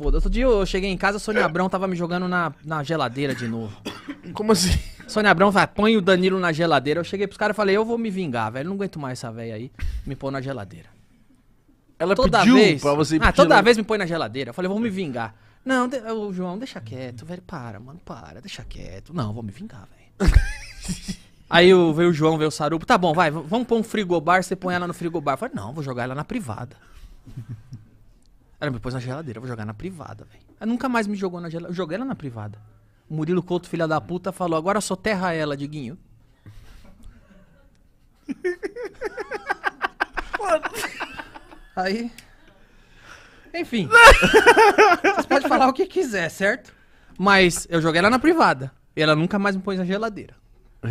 foda. Outro dia eu cheguei em casa, a Sônia é. Abrão tava me jogando na, na geladeira de novo. Como assim? Sônia Abrão vai, põe o Danilo na geladeira. Eu cheguei pros caras e falei, eu vou me vingar, velho. Não aguento mais essa velha aí. Me põe na geladeira. Ela toda pediu vez, pra você... Ah, toda na... vez me põe na geladeira. Eu falei, eu vou me vingar. Não, de... João, deixa quieto, velho. Para, mano, para. Deixa quieto. Não, eu vou me vingar, velho. Aí o, veio o João, veio o Sarupo. Tá bom, vai, vamos pôr um frigobar, você põe ela no frigobar. Eu falei, não, vou jogar ela na privada. Ela me pôs na geladeira, eu vou jogar na privada, velho. Ela nunca mais me jogou na geladeira. Eu joguei ela na privada. O Murilo Couto, filha da puta, falou: agora só terra ela, Diguinho. Aí. Enfim. Vocês podem falar o que quiser, certo? Mas eu joguei ela na privada. E ela nunca mais me pôs na geladeira.